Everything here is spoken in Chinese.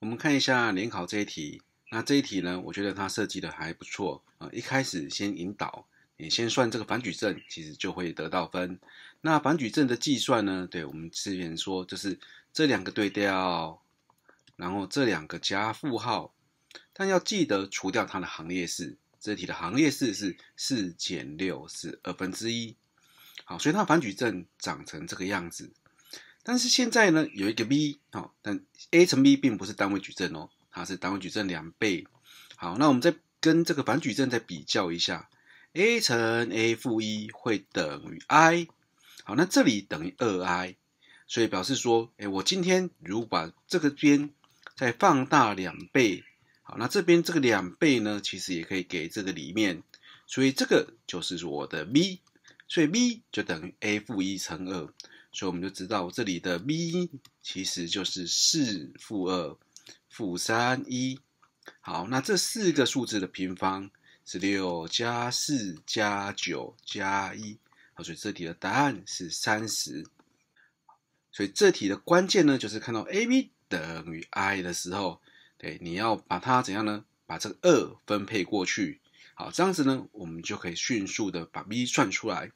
我们看一下联考这一题，那这一题呢，我觉得它设计的还不错啊。一开始先引导你先算这个反矩阵，其实就会得到分。那反矩阵的计算呢，对我们之前说就是这两个对调，然后这两个加负号，但要记得除掉它的行列式，这题的行列式是四减六是二分之一。好，所以它反矩阵长成这个样子。但是现在呢，有一个 B 啊，但 A 乘 B 并不是单位矩阵哦，它是单位矩阵两倍。好，那我们再跟这个反矩阵再比较一下，A 乘 A 负一会等于 I。好，那这里等于二 I，所以表示说，哎，我今天如果把这个边再放大两倍，好，那这边这个两倍呢，其实也可以给这个里面，所以这个就是我的 B，所以 B 就等于 A 负一乘二。所以我们就知道这里的 v 其实就是四、负二、负三、一。好，那这四个数字的平方，是六加四加九加一。好，所以这题的答案是三十。所以这题的关键呢，就是看到 a b 等于 i 的时候，对，你要把它怎样呢？把这个二分配过去。好，这样子呢，我们就可以迅速的把 b 算出来。